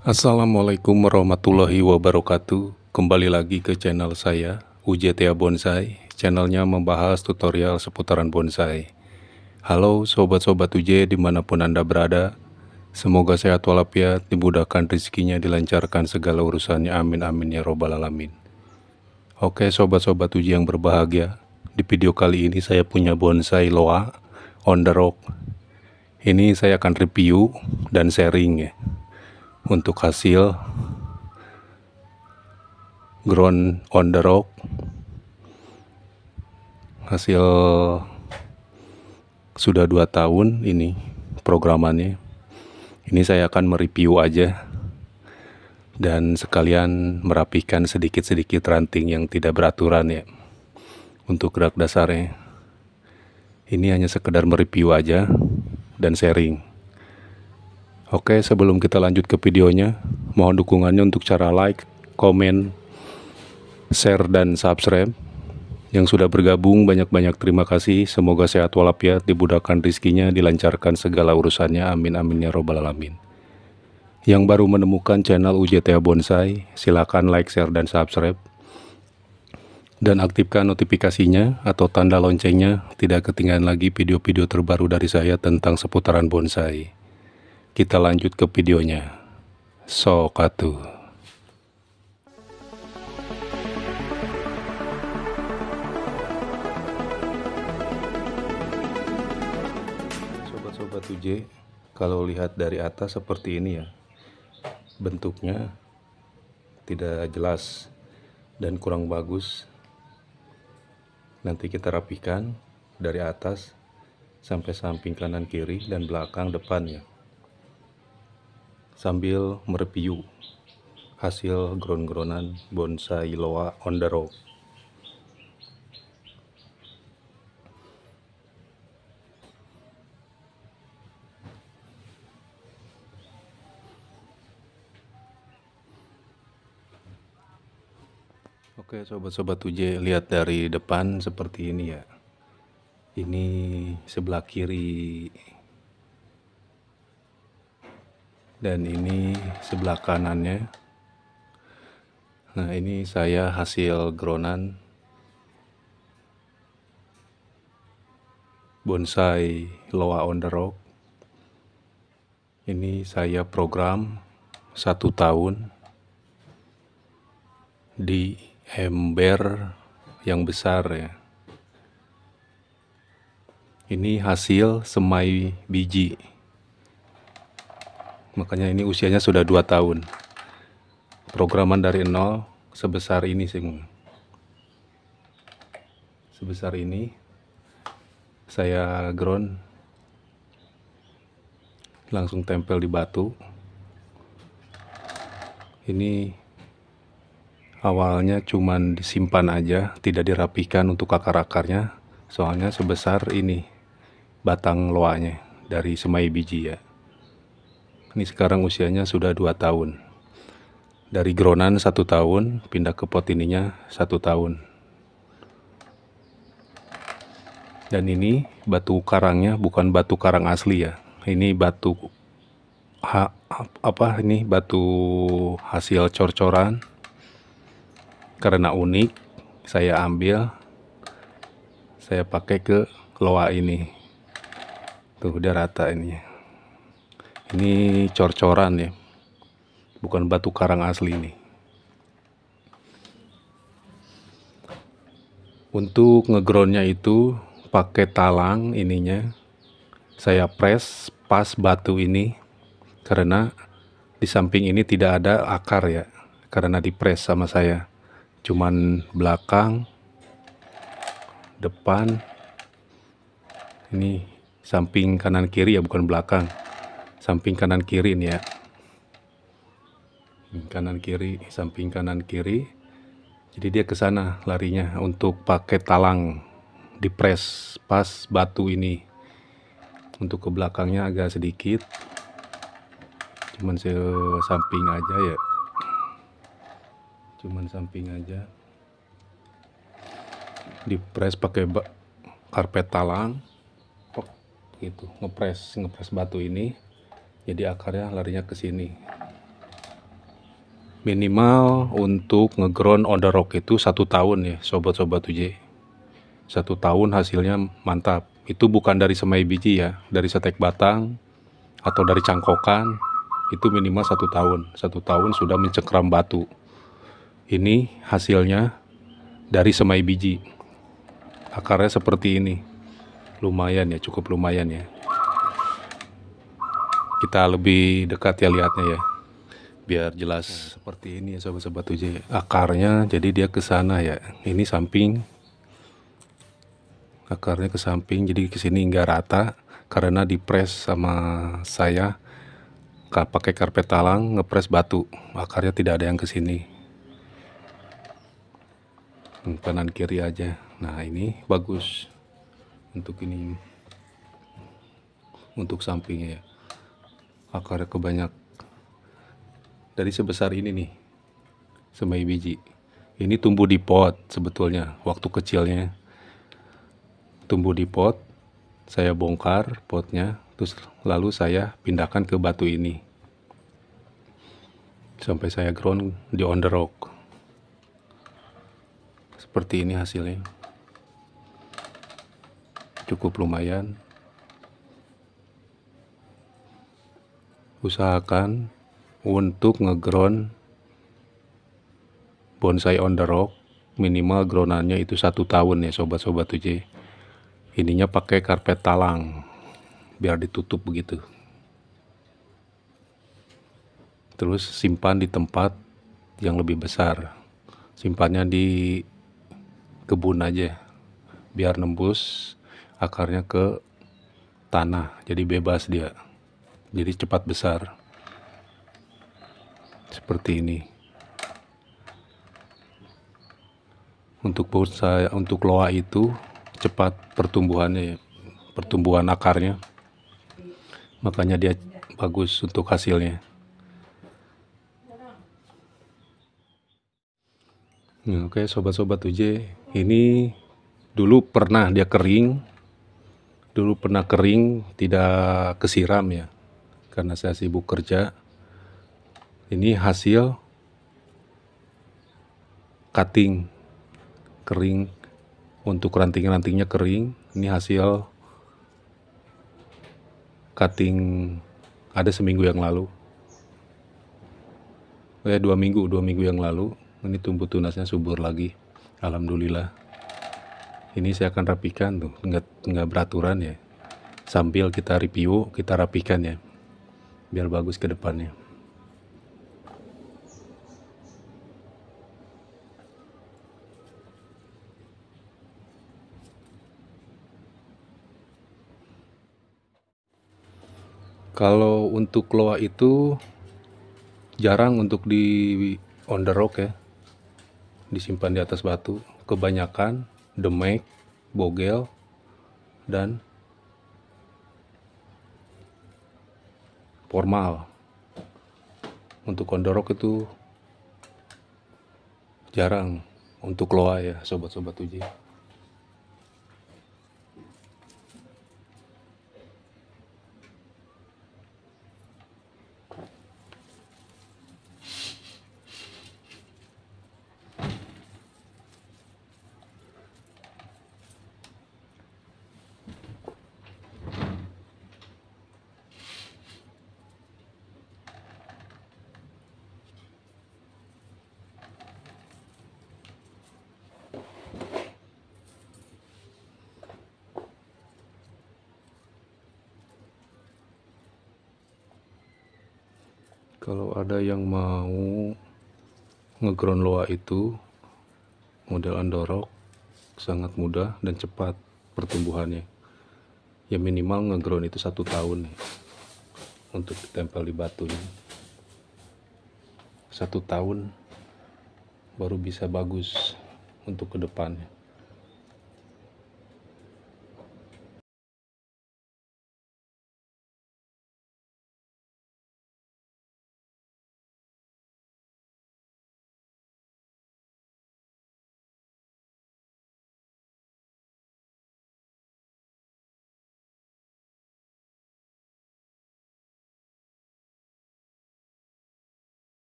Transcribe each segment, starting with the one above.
Assalamualaikum warahmatullahi wabarakatuh Kembali lagi ke channel saya UJTA Bonsai Channelnya membahas tutorial seputaran bonsai Halo sobat-sobat Uje dimanapun anda berada Semoga sehat walafiat, dimudahkan rezekinya, dilancarkan segala urusannya Amin amin ya robbal alamin Oke sobat-sobat Uje yang berbahagia Di video kali ini saya punya bonsai loa on the rock Ini saya akan review dan sharing ya untuk hasil ground on the rock hasil sudah dua tahun ini programannya ini saya akan mereview aja dan sekalian merapikan sedikit-sedikit ranting yang tidak beraturan ya untuk gerak dasarnya ini hanya sekedar mereview aja dan sharing Oke, sebelum kita lanjut ke videonya, mohon dukungannya untuk cara like, komen, share, dan subscribe. Yang sudah bergabung banyak-banyak terima kasih. Semoga sehat walafiat, dibudahkan rizkinya, dilancarkan segala urusannya. Amin amin ya robbal alamin. Yang baru menemukan channel UJTA Bonsai, silakan like, share, dan subscribe. Dan aktifkan notifikasinya atau tanda loncengnya, tidak ketinggalan lagi video-video terbaru dari saya tentang seputaran bonsai kita lanjut ke videonya. Sokatu. Sobat sobat UJ, kalau lihat dari atas seperti ini ya, bentuknya tidak jelas dan kurang bagus. Nanti kita rapikan dari atas sampai samping kanan kiri dan belakang depannya sambil mereview hasil ground-groundan bonsai loa on the road. Oke sobat-sobat tuje lihat dari depan seperti ini ya ini sebelah kiri dan ini sebelah kanannya nah ini saya hasil gronan bonsai loa on the rock ini saya program satu tahun di ember yang besar ya ini hasil semai biji makanya ini usianya sudah 2 tahun programan dari nol sebesar ini sih sebesar ini saya ground langsung tempel di batu ini awalnya cuman disimpan aja tidak dirapikan untuk akar-akarnya soalnya sebesar ini batang loanya dari semai biji ya ini sekarang usianya sudah 2 tahun. Dari gronan satu tahun, pindah ke pot ininya satu tahun. Dan ini batu karangnya bukan batu karang asli ya. Ini batu ha, apa ini batu hasil cor-coran. Karena unik, saya ambil saya pakai ke loa ini. Tuh udah rata ini ini cor-coran ya bukan batu karang asli ini untuk ngegroundnya itu pakai talang ininya saya press pas batu ini karena di samping ini tidak ada akar ya karena di press sama saya cuman belakang depan ini samping kanan kiri ya bukan belakang samping kanan kiri ini ya kanan kiri samping kanan kiri jadi dia ke sana larinya untuk pakai talang di press pas batu ini untuk ke belakangnya agak sedikit cuman se samping aja ya cuman samping aja di press pakai karpet talang gitu ngepres ngepres batu ini jadi akarnya larinya ke sini minimal untuk ngeground on the rock itu satu tahun ya sobat-sobat uji satu tahun hasilnya mantap itu bukan dari semai biji ya dari setek batang atau dari cangkokan itu minimal satu tahun satu tahun sudah mencekram batu ini hasilnya dari semai biji akarnya seperti ini lumayan ya cukup lumayan ya kita lebih dekat ya lihatnya ya biar jelas seperti ini ya sobat-sobat uji akarnya jadi dia ke sana ya ini samping akarnya ke samping jadi ke sini nggak rata karena dipres sama saya pakai karpet talang ngepres batu akarnya tidak ada yang ke sini hmm, kanan kiri aja nah ini bagus untuk ini untuk sampingnya ya akar kebanyak dari sebesar ini nih semai biji ini tumbuh di pot sebetulnya waktu kecilnya tumbuh di pot saya bongkar potnya terus lalu saya pindahkan ke batu ini sampai saya ground di on the rock seperti ini hasilnya cukup lumayan usahakan untuk ngeground bonsai on the rock minimal groundannya itu satu tahun ya sobat-sobat tuh UJ ininya pakai karpet talang biar ditutup begitu terus simpan di tempat yang lebih besar simpannya di kebun aja biar nembus akarnya ke tanah jadi bebas dia jadi cepat besar seperti ini untuk bonsai untuk loa itu cepat pertumbuhannya pertumbuhan akarnya makanya dia bagus untuk hasilnya hmm, oke okay, sobat-sobat UJ ini dulu pernah dia kering dulu pernah kering tidak kesiram ya karena saya sibuk kerja. Ini hasil cutting kering untuk ranting-rantingnya kering. Ini hasil cutting ada seminggu yang lalu. Eh, dua minggu, dua minggu yang lalu. Ini tumbuh tunasnya subur lagi. Alhamdulillah. Ini saya akan rapikan tuh, nggak nggak beraturan ya. Sambil kita review, kita rapikan ya biar bagus ke depannya. Kalau untuk loa itu jarang untuk di on the rock ya. Disimpan di atas batu. Kebanyakan demek, bogel, dan formal untuk kondorok itu jarang untuk loa ya sobat-sobat uji kalau ada yang mau ngeground loa itu model andorok sangat mudah dan cepat pertumbuhannya ya minimal ngeground itu satu tahun nih untuk ditempel di batunya satu tahun baru bisa bagus untuk kedepannya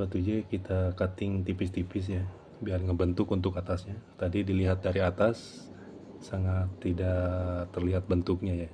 batunya kita cutting tipis-tipis ya biar ngebentuk untuk atasnya tadi dilihat dari atas sangat tidak terlihat bentuknya ya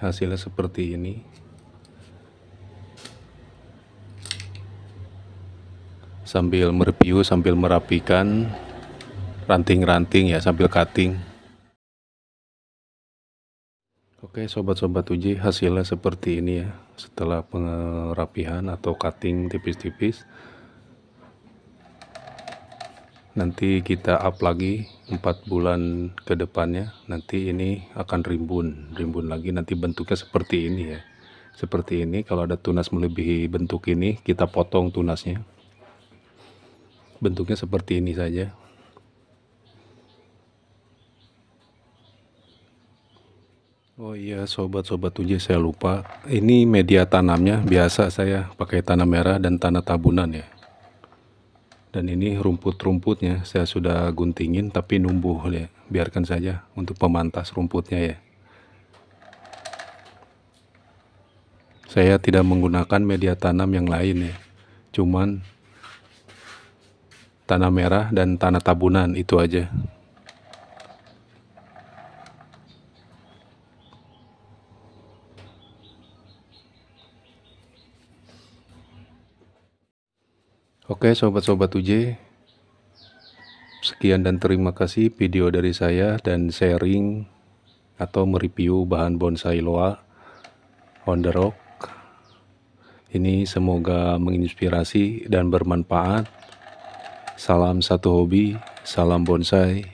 hasilnya seperti ini. Sambil mereview, sambil merapikan ranting-ranting ya, sambil cutting. Oke, sobat-sobat uji, hasilnya seperti ini ya. Setelah pengerapihan atau cutting tipis-tipis. Nanti kita up lagi Empat bulan ke depannya nanti ini akan rimbun rimbun lagi nanti bentuknya seperti ini ya seperti ini kalau ada tunas melebihi bentuk ini kita potong tunasnya bentuknya seperti ini saja oh iya sobat-sobat uji saya lupa ini media tanamnya biasa saya pakai tanah merah dan tanah tabunan ya dan ini rumput-rumputnya saya sudah guntingin tapi numbuh ya biarkan saja untuk pemantas rumputnya ya saya tidak menggunakan media tanam yang lain ya cuman tanah merah dan tanah tabunan itu aja Oke sobat-sobat UJ Sekian dan terima kasih video dari saya dan sharing atau mereview bahan bonsai loa on the rock Ini semoga menginspirasi dan bermanfaat Salam satu hobi, salam bonsai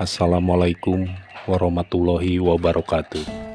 Assalamualaikum warahmatullahi wabarakatuh